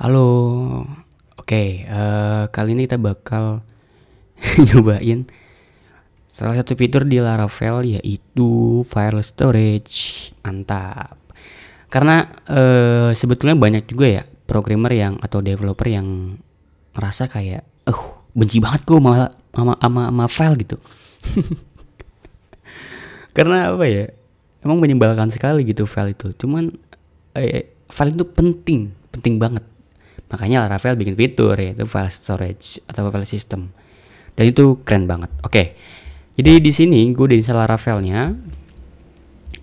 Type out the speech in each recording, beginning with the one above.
Halo, oke okay, uh, eh, kali ini kita bakal nyobain salah satu fitur di Laravel yaitu file storage. Mantap. Karena uh, sebetulnya banyak juga ya programmer yang atau developer yang merasa kayak, uh, benci banget gue sama sama sama, sama file gitu." Karena apa ya? Emang menyebalkan sekali gitu file itu. Cuman eh, file itu penting, penting banget Makanya Laravel bikin fitur yaitu file storage atau file system. Dan itu keren banget. Oke. Okay. Jadi di sini gue udah install Rafaelnya.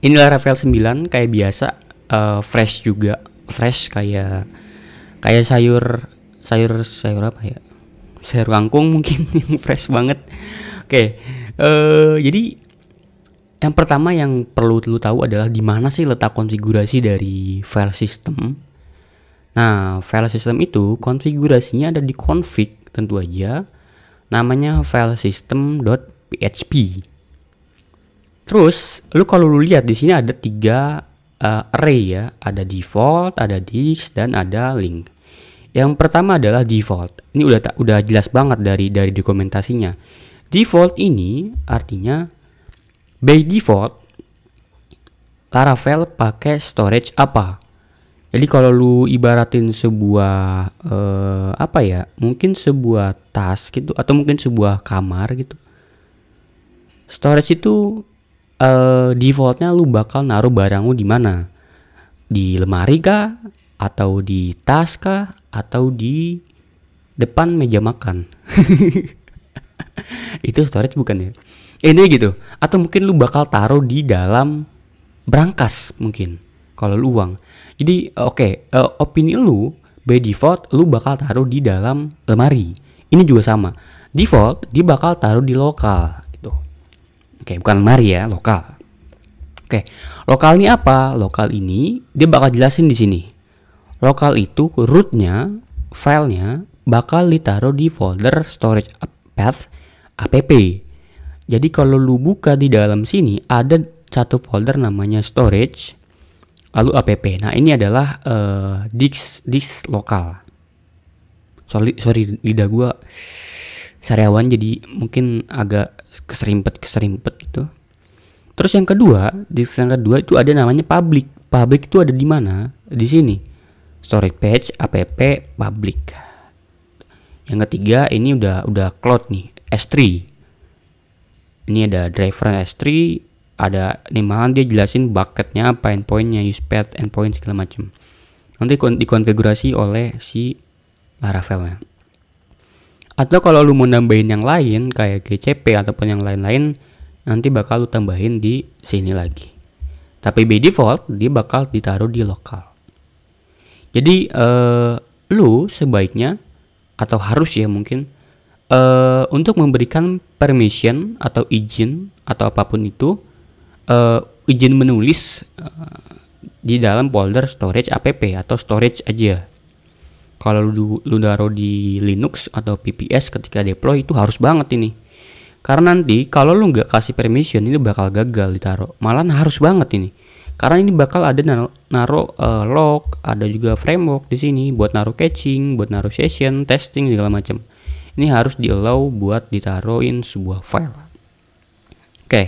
Ini Laravel 9 kayak biasa uh, fresh juga. Fresh kayak kayak sayur sayur sayur apa ya? Sayur kangkung mungkin yang fresh banget. Oke. Okay. Uh, eh, jadi yang pertama yang perlu lu tahu adalah di mana sih letak konfigurasi dari file system Nah, file system itu konfigurasinya ada di config tentu aja. Namanya file system.php. Terus, lu kalau lu lihat di sini ada tiga uh, array ya, ada default, ada disk, dan ada link. Yang pertama adalah default. Ini udah udah jelas banget dari dari dokumentasinya. Default ini artinya by default Laravel pakai storage apa? Jadi kalau lu ibaratin sebuah uh, apa ya, mungkin sebuah tas gitu atau mungkin sebuah kamar gitu. Storage itu uh, defaultnya lu bakal naruh barang lu di mana? Di lemari kah? Atau di tas kah? Atau di depan meja makan? itu storage bukan ya? Ini gitu. Atau mungkin lu bakal taruh di dalam brankas mungkin kalau lu uang jadi eh, oke, okay, uh, eh, opini lu by default lu bakal taruh di dalam lemari. Ini juga sama. Default dia bakal taruh di lokal gitu. Oke, okay, bukan lemari ya, lokal. Oke, okay. lokal ini apa? Lokal ini dia bakal jelasin di sini. Lokal itu rootnya, filenya bakal ditaruh di folder storage path app. Jadi kalau lu buka di dalam sini ada satu folder namanya storage Lalu app. Nah, ini adalah uh, eh, disk disk lokal. Sorry, sorry lidah gue sariawan jadi mungkin agak keserimpet keserimpet gitu. Terus yang kedua, disk yang kedua itu ada namanya public. Public itu ada di mana? Di sini. Storage page, app, public. Yang ketiga ini udah udah cloud nih, S3. Ini ada driver S3, ada malah dia jelasin bucketnya apa endpointnya use path endpoint segala macam nanti dikonfigurasi oleh si Laravelnya atau kalau lu mau nambahin yang lain kayak GCP ataupun yang lain-lain nanti bakal lu tambahin di sini lagi tapi by default dia bakal ditaruh di lokal jadi eh, lu sebaiknya atau harus ya mungkin eh, untuk memberikan permission atau izin atau apapun itu uh, izin menulis uh, di dalam folder storage app atau storage aja. Kalau lu, lu naruh di Linux atau PPS ketika deploy itu harus banget ini. Karena nanti kalau lu nggak kasih permission ini bakal gagal ditaro malah harus banget ini. Karena ini bakal ada naruh, eh, uh, log, ada juga framework di sini buat naruh caching, buat naruh session, testing segala macam. Ini harus di allow buat ditaruhin sebuah file. Oke. Okay.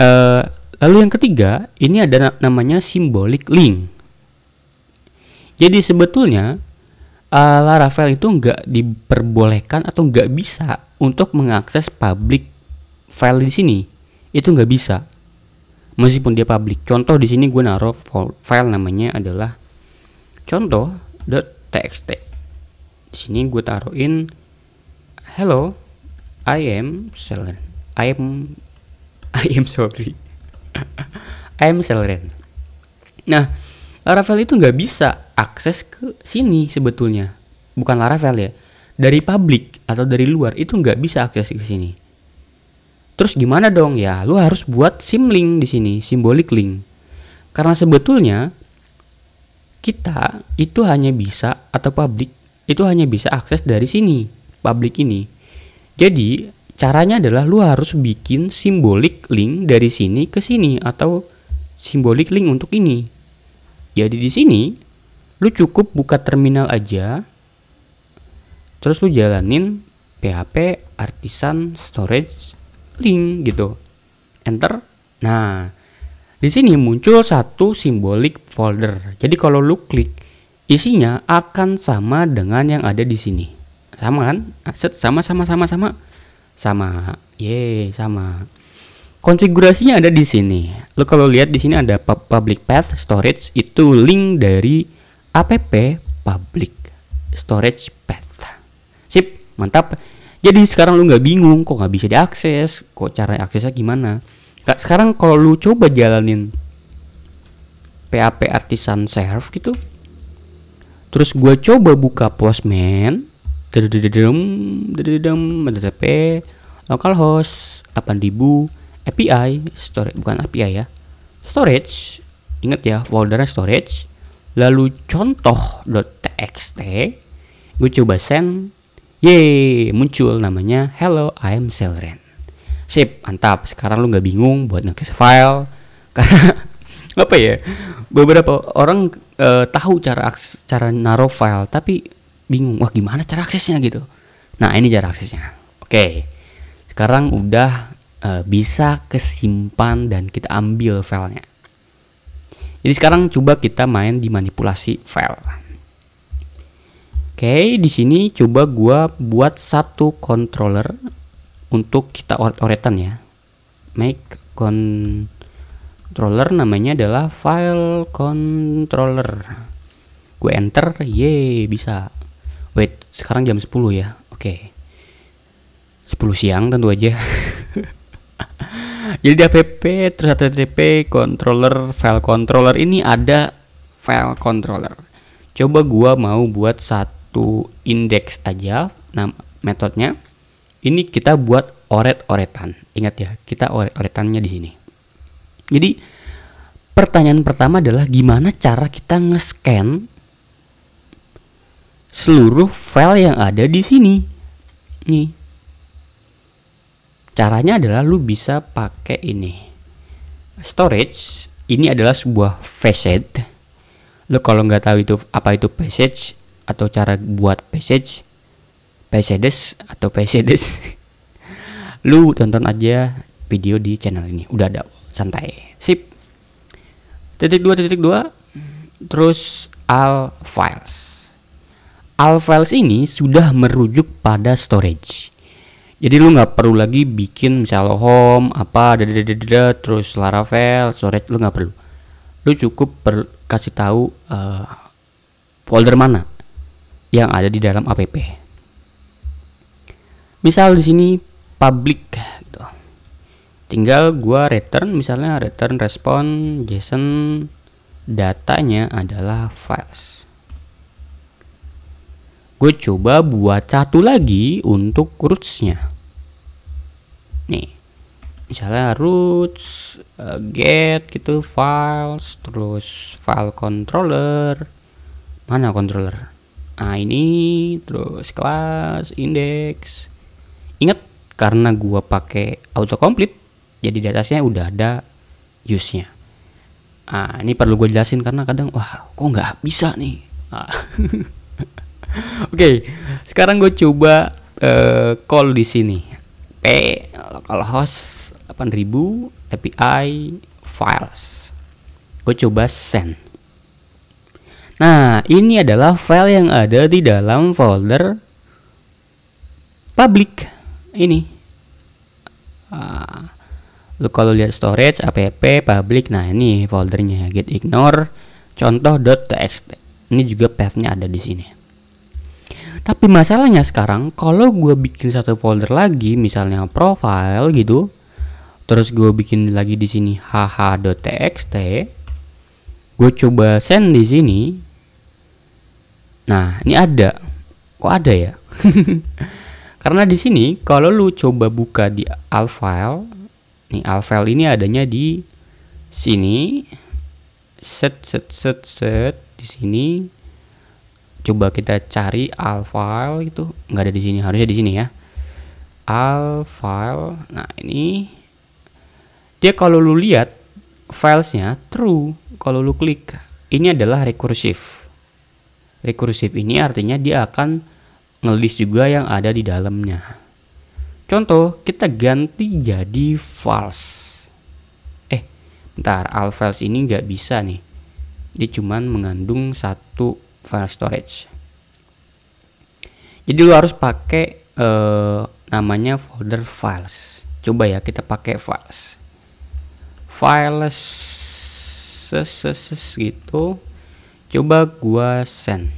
Eh, lalu yang ketiga, ini ada namanya symbolic link. Jadi sebetulnya uh, eh, Laravel itu nggak diperbolehkan atau nggak bisa untuk mengakses public file di sini. Itu nggak bisa. Meskipun dia public. Contoh di sini gue naruh file namanya adalah contoh .txt. Di sini gue taruhin hello I am Selen, I am I am sorry I am Selren nah Laravel itu nggak bisa akses ke sini sebetulnya bukan Laravel ya dari publik atau dari luar itu nggak bisa akses ke sini terus gimana dong ya lu harus buat sim link di sini simbolik link karena sebetulnya kita itu hanya bisa atau publik itu hanya bisa akses dari sini publik ini jadi Caranya adalah lu harus bikin simbolik link dari sini ke sini atau simbolik link untuk ini. Jadi di sini lu cukup buka terminal aja. Terus lu jalanin PHP artisan storage link gitu. Enter. Nah, di sini muncul satu simbolik folder. Jadi kalau lu klik isinya akan sama dengan yang ada di sini. Sama kan? Aset sama sama sama sama. sama sama ye sama konfigurasinya ada di sini lo kalau lihat di sini ada public path storage itu link dari app public storage path sip mantap jadi sekarang lu nggak bingung kok nggak bisa diakses kok cara aksesnya gimana sekarang kalau lu coba jalanin PAP artisan serve gitu terus gue coba buka postman http localhost 8000 API storage bukan API ya storage ingat ya foldernya storage lalu contoh .txt gue coba send yeay muncul namanya hello I am Selren sip mantap sekarang lu nggak bingung buat ngekis file karena apa ya beberapa orang uh, tahu cara cara naruh file tapi bingung wah gimana cara aksesnya gitu nah ini cara aksesnya oke sekarang udah uh, bisa kesimpan dan kita ambil filenya jadi sekarang coba kita main di manipulasi file oke di sini coba gua buat satu controller untuk kita oret-oretan ya make controller namanya adalah file controller gue enter ye bisa Wait, sekarang jam 10 ya. Oke. Okay. 10 siang tentu aja. Jadi di app terus http controller file controller ini ada file controller. Coba gua mau buat satu index aja nah metodenya. Ini kita buat oret-oretan. Ingat ya, kita oret-oretannya di sini. Jadi pertanyaan pertama adalah gimana cara kita nge-scan seluruh file yang ada di sini. Nih. Caranya adalah lu bisa pakai ini. Storage ini adalah sebuah facet. Lu kalau nggak tahu itu apa itu passage atau cara buat passage, passages atau passages, lu tonton aja video di channel ini. Udah ada santai. Sip. Titik dua titik dua terus all files all files ini sudah merujuk pada storage jadi lu nggak perlu lagi bikin misal home apa dadadadada terus laravel storage lu nggak perlu lu cukup per, kasih tahu uh, folder mana yang ada di dalam app misal di sini public gitu. tinggal gua return misalnya return respon json datanya adalah files gue coba buat satu lagi untuk rootsnya nih misalnya roots uh, get gitu files terus file controller mana controller nah ini terus kelas index ingat karena gua pakai autocomplete jadi datasnya udah ada use nya nah ini perlu gue jelasin karena kadang wah kok nggak bisa nih nah. Oke, okay, sekarang gue coba uh, call di sini. P localhost 8000 API files. Gue coba send. Nah, ini adalah file yang ada di dalam folder public ini. Uh, lu kalau lihat storage app public nah ini foldernya git ignore contoh.txt ini juga pathnya ada di sini tapi masalahnya sekarang kalau gue bikin satu folder lagi misalnya profile gitu. Terus gue bikin lagi di sini hh.txt. Gue coba send di sini. Nah, ini ada. Kok ada ya? Karena di sini kalau lu coba buka di alfile, nih alfile ini adanya di sini set set set set di sini coba kita cari al file itu nggak ada di sini harusnya di sini ya al file nah ini dia kalau lu lihat filesnya true kalau lu klik ini adalah rekursif rekursif ini artinya dia akan ngelis juga yang ada di dalamnya contoh kita ganti jadi false eh bentar al files ini nggak bisa nih dia cuman mengandung satu file storage jadi lu harus pakai eh, namanya folder files coba ya kita pakai files files ses, ses, gitu coba gua send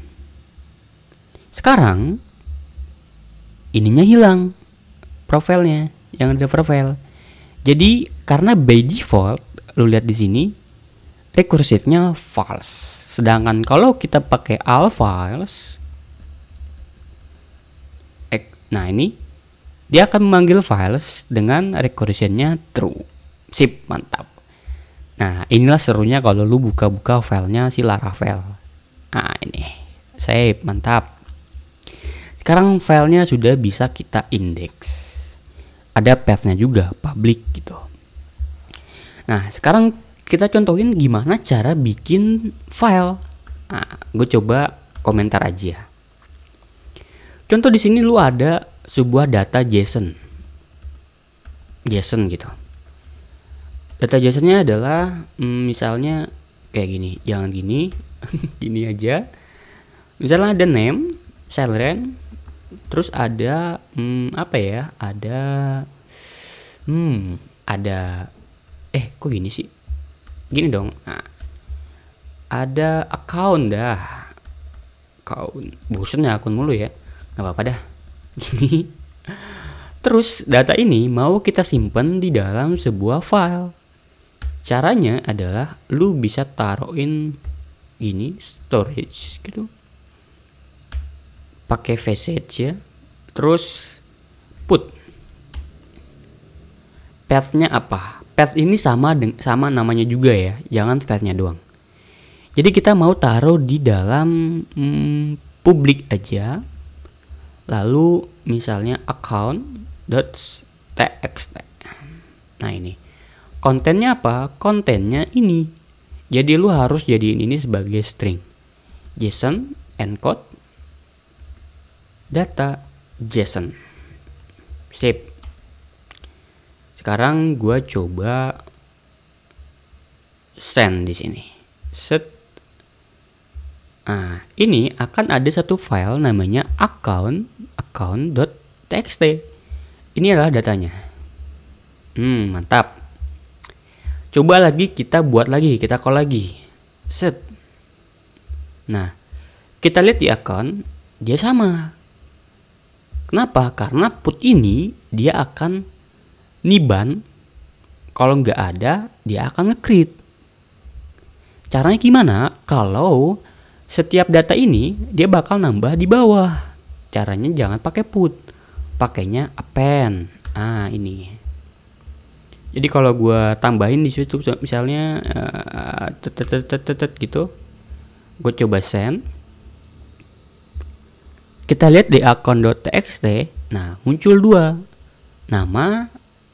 sekarang ininya hilang profilnya yang ada profil. jadi karena by default lu lihat di sini rekursifnya false Sedangkan kalau kita pakai all files, nah ini dia akan memanggil files dengan recursionnya true. Sip, mantap. Nah, inilah serunya kalau lu buka-buka filenya si Laravel. Nah, ini. Sip, mantap. Sekarang filenya sudah bisa kita indeks. Ada path-nya juga, public gitu. Nah, sekarang kita contohin gimana cara bikin file. Nah, gue coba komentar aja. Contoh di sini lu ada sebuah data JSON. JSON gitu. Data JSON-nya adalah mm, misalnya kayak gini, jangan gini, gini aja. Misalnya ada name, cell terus ada hmm, apa ya? Ada hmm, ada eh kok gini sih? gini dong nah, ada account dah account bosen ya akun mulu ya nggak apa-apa dah gini terus data ini mau kita simpen di dalam sebuah file caranya adalah lu bisa taruhin ini storage gitu pakai facet ya terus put pathnya apa Path ini sama sama namanya juga ya, jangan pathnya doang. Jadi kita mau taruh di dalam hmm, publik aja. Lalu misalnya account.txt. Nah ini. Kontennya apa? Kontennya ini. Jadi lu harus jadiin ini sebagai string. JSON encode data JSON. Sip. Sekarang gue coba send di sini. Set. Nah, ini akan ada satu file namanya account account.txt. Ini adalah datanya. Hmm, mantap. Coba lagi kita buat lagi, kita call lagi. Set. Nah, kita lihat di account dia sama. Kenapa? Karena put ini dia akan Niban kalau nggak ada dia akan ngekrit. Caranya gimana? Kalau setiap data ini dia bakal nambah di bawah. Caranya jangan pakai put, pakainya append. Ah ini. Jadi kalau gue tambahin di situ misalnya tetetetetet eh, gitu, gue coba send. Kita lihat di account.txt, nah muncul dua nama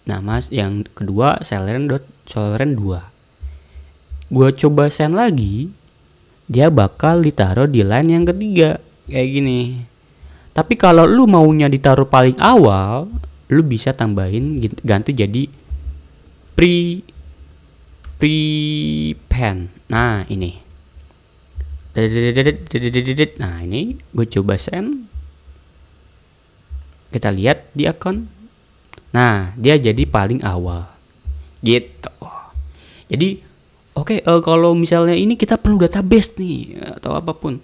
Nah, Mas, yang kedua Celeron dot Celeron 2. Gua coba send lagi, dia bakal ditaruh di line yang ketiga kayak gini. Tapi kalau lu maunya ditaruh paling awal, lu bisa tambahin ganti jadi pre pre pen. Nah, ini. Nah, ini gue coba send. Kita lihat di akun Nah, dia jadi paling awal. Gitu. Jadi, oke okay, uh, eh, kalau misalnya ini kita perlu database nih atau apapun.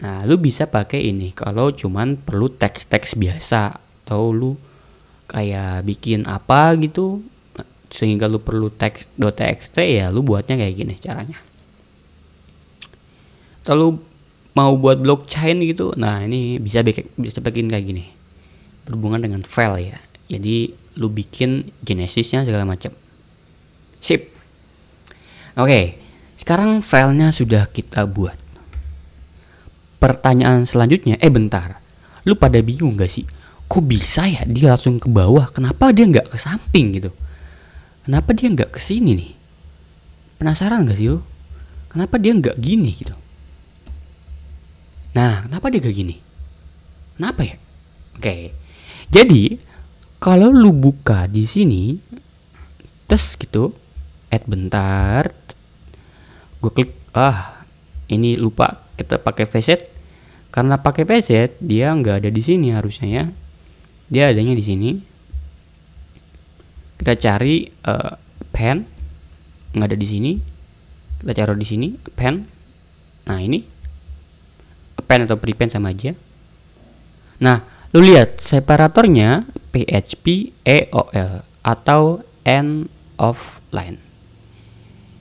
Nah, lu bisa pakai ini kalau cuman perlu teks-teks biasa atau lu kayak bikin apa gitu sehingga lu perlu teks .txt ya lu buatnya kayak gini caranya. atau lu mau buat blockchain gitu, nah ini bisa bikin, bisa bikin kayak gini. Berhubungan dengan file ya. Jadi lu bikin genesisnya segala macam sip oke okay. sekarang filenya sudah kita buat pertanyaan selanjutnya eh bentar lu pada bingung gak sih kok bisa ya dia langsung ke bawah kenapa dia nggak ke samping gitu kenapa dia nggak ke sini nih penasaran gak sih lu kenapa dia nggak gini gitu nah kenapa dia gak gini kenapa ya oke okay. jadi kalau lu buka di sini tes gitu add bentar gue klik ah ini lupa kita pakai facet karena pakai facet dia nggak ada di sini harusnya ya dia adanya di sini kita cari uh, pen nggak ada di sini kita cari di sini pen nah ini pen atau prepen sama aja nah lu lihat separatornya PHP EOL atau end of line.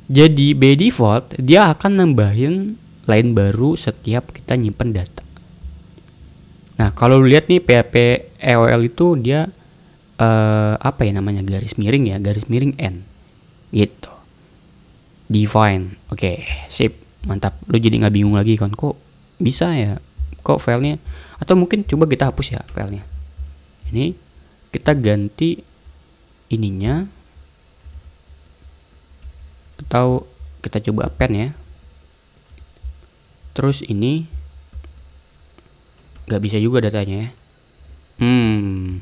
Jadi by default dia akan nambahin line baru setiap kita nyimpen data. Nah kalau lihat nih PHP EOL itu dia eh, apa ya namanya garis miring ya garis miring n gitu. Define, oke okay, sip mantap. Lu jadi nggak bingung lagi kan kok bisa ya kok filenya atau mungkin coba kita hapus ya filenya ini kita ganti ininya atau kita coba pen ya terus ini nggak bisa juga datanya ya hmm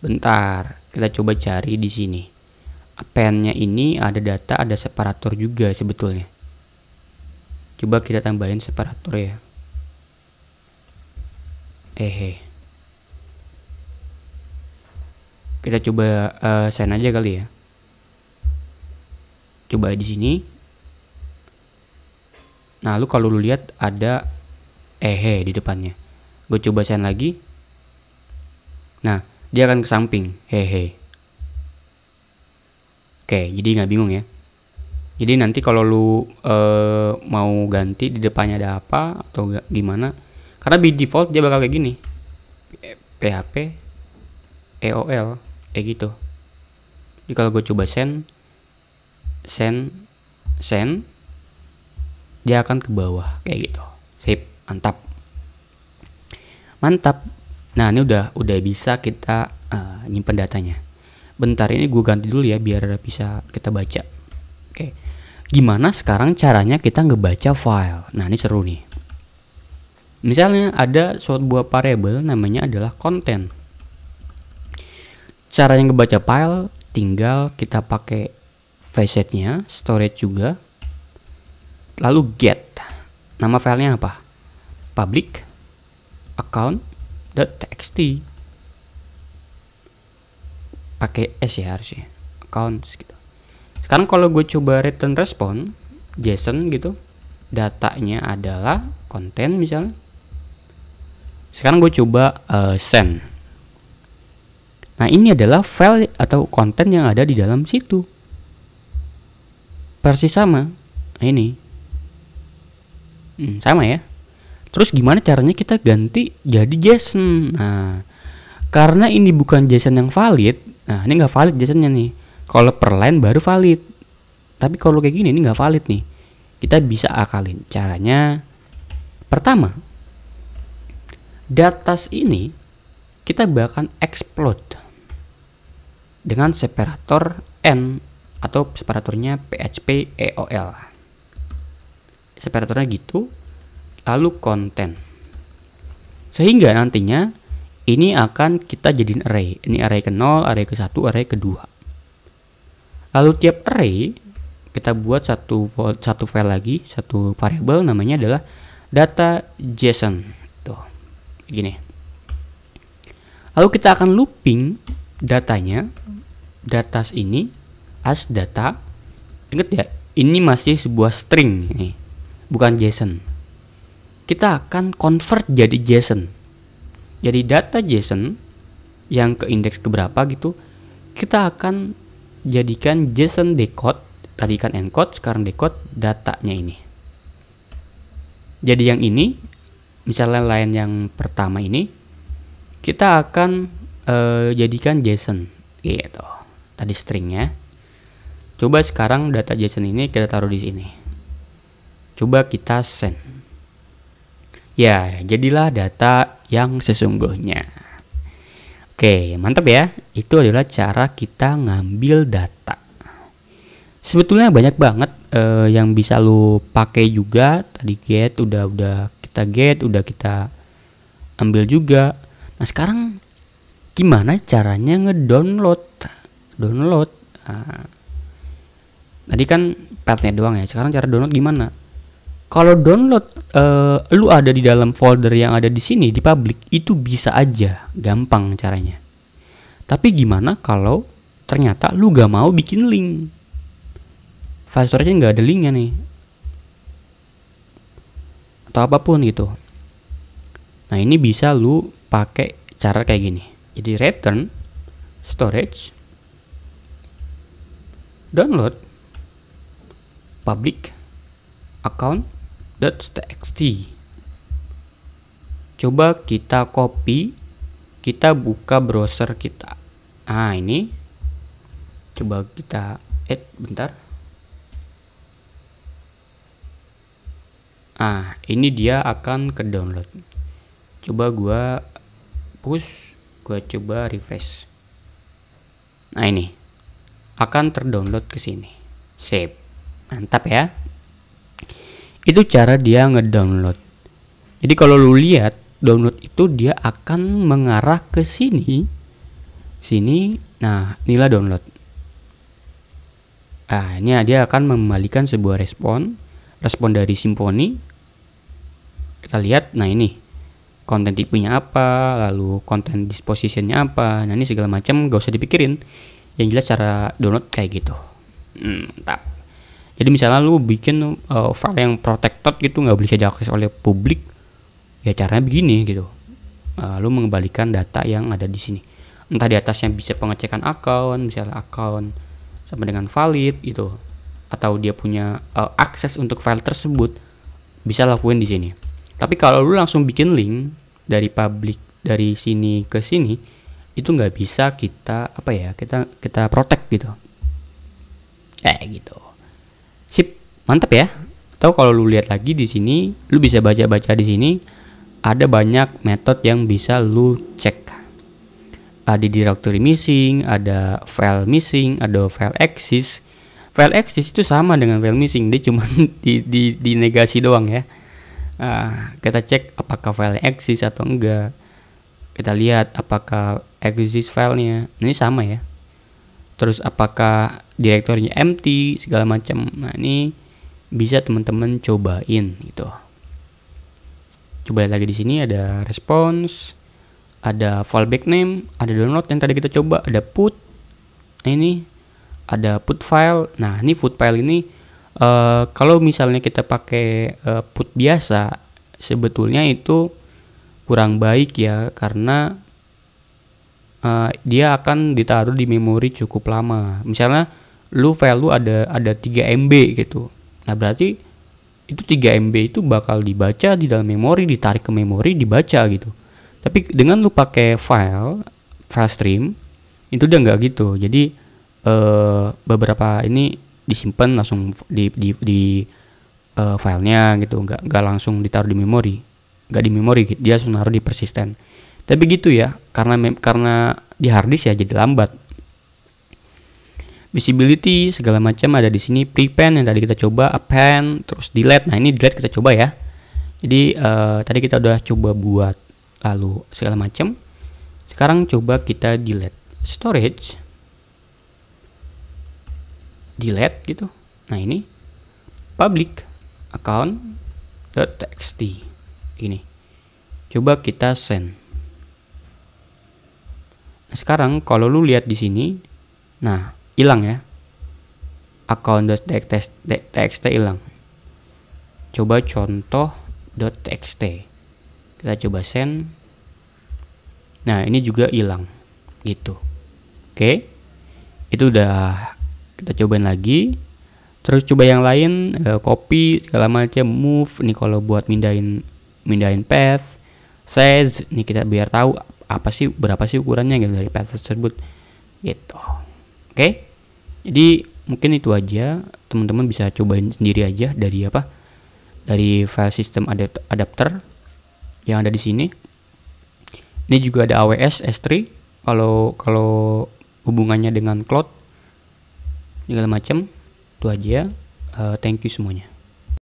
bentar kita coba cari di sini appendnya ini ada data ada separator juga sebetulnya coba kita tambahin separator ya eh kita coba uh, eh, sign aja kali ya coba di sini nah lu kalau lu lihat ada ehe eh, di depannya gue coba sign lagi nah dia akan ke samping hehe oke jadi nggak bingung ya jadi nanti kalau lu uh, mau ganti di depannya ada apa atau gak, gimana karena by default dia bakal kayak gini php eol kayak gitu jadi kalau gue coba send send send dia akan ke bawah kayak gitu sip mantap mantap nah ini udah udah bisa kita uh, nyimpen datanya bentar ini gue ganti dulu ya biar bisa kita baca oke gimana sekarang caranya kita ngebaca file nah ini seru nih misalnya ada sebuah variable namanya adalah content caranya ngebaca file tinggal kita pakai facetnya storage juga lalu get nama filenya apa public account.txt pakai s ya harusnya accounts gitu sekarang kalau gue coba return respon JSON gitu datanya adalah konten misalnya sekarang gue coba uh, send Nah, ini adalah file atau konten yang ada di dalam situ. Persis sama. Nah, ini. Hmm, sama ya. Terus gimana caranya kita ganti jadi JSON? Nah, karena ini bukan JSON yang valid. Nah, ini nggak valid JSON-nya nih. Kalau per line baru valid. Tapi kalau kayak gini ini nggak valid nih. Kita bisa akalin caranya. Pertama, datas ini kita bahkan explode dengan separator n atau separatornya php eol separatornya gitu lalu konten sehingga nantinya ini akan kita jadiin array ini array ke 0 array ke 1 array ke 2 lalu tiap array kita buat satu satu file lagi satu variable namanya adalah data json tuh begini lalu kita akan looping datanya data ini as data inget ya ini masih sebuah string nih bukan JSON kita akan convert jadi JSON jadi data JSON yang ke indeks keberapa gitu kita akan jadikan JSON decode tadi kan encode sekarang decode datanya ini jadi yang ini misalnya lain yang pertama ini kita akan uh, jadikan JSON gitu tadi stringnya coba sekarang data JSON ini kita taruh di sini coba kita send ya jadilah data yang sesungguhnya oke mantap ya itu adalah cara kita ngambil data sebetulnya banyak banget uh, yang bisa lo pakai juga tadi get udah udah kita get udah kita ambil juga nah sekarang gimana caranya ngedownload download nah, tadi kan petnya doang ya sekarang cara download gimana kalau download uh, lu ada di dalam folder yang ada di sini di public itu bisa aja gampang caranya tapi gimana kalau ternyata lu gak mau bikin link file storage nggak ada linknya nih atau apapun gitu nah ini bisa lu pakai cara kayak gini jadi return storage download public account.txt coba kita copy kita buka browser kita nah ini coba kita add bentar ah ini dia akan ke download coba gua push gue coba refresh nah ini akan terdownload ke sini save mantap ya itu cara dia ngedownload jadi kalau lu lihat download itu dia akan mengarah ke sini sini nah nilai download nah ini dia akan membalikan sebuah respon respon dari simfoni kita lihat nah ini konten tipenya apa, lalu konten dispositionnya apa, nah ini segala macam gak usah dipikirin. Yang jelas cara download kayak gitu. Hmm, mantap. Jadi misalnya lu bikin uh, file yang protected gitu nggak bisa diakses oleh publik, ya caranya begini gitu. Uh, lu mengembalikan data yang ada di sini. Entah di atasnya bisa pengecekan akun, misalnya akun sama dengan valid gitu, atau dia punya uh, akses untuk file tersebut bisa lakuin di sini tapi kalau lu langsung bikin link dari public dari sini ke sini itu nggak bisa kita apa ya kita kita protek gitu. Eh gitu. Sip, mantap ya. Atau kalau lu lihat lagi di sini, lu bisa baca-baca di sini ada banyak metode yang bisa lu cek. Ada directory missing, ada file missing, ada file axis. File axis itu sama dengan file missing, dia cuma di, di, di negasi doang ya Ah, kita cek apakah file exist atau enggak kita lihat apakah exist filenya ini sama ya terus apakah direktornya empty segala macam nah ini bisa teman-teman cobain gitu coba lihat lagi di sini ada response ada fallback name ada download yang tadi kita coba ada put nah ini ada put file nah ini put file ini Uh, kalau misalnya kita pakai uh, put biasa, sebetulnya itu kurang baik ya karena uh, dia akan ditaruh di memori cukup lama. Misalnya lu value ada ada 3 MB gitu. Nah, berarti itu 3 MB itu bakal dibaca di dalam memori, ditarik ke memori, dibaca gitu. Tapi dengan lu pakai file file stream itu udah nggak gitu. Jadi uh, beberapa ini disimpan langsung di di, di uh, filenya gitu nggak nggak langsung ditaruh di memori nggak di memori gitu. dia langsung naruh di persisten tapi gitu ya karena mem karena di harddisk ya jadi lambat visibility segala macam ada di sini prepend yang tadi kita coba append terus delete nah ini delete kita coba ya jadi uh, tadi kita udah coba buat lalu segala macam sekarang coba kita delete storage delete gitu nah ini public account.txt ini coba kita send nah, sekarang kalau lu lihat di sini nah hilang ya account.txt hilang coba contoh .txt kita coba send nah ini juga hilang gitu oke itu udah kita cobain lagi terus coba yang lain uh, eh, copy segala macam move nih kalau buat mindahin mindahin path size nih kita biar tahu apa sih berapa sih ukurannya gitu dari path tersebut gitu oke okay? jadi mungkin itu aja teman-teman bisa cobain sendiri aja dari apa dari file system adapter yang ada di sini ini juga ada AWS S3 kalau kalau hubungannya dengan cloud segala macam itu aja uh, thank you semuanya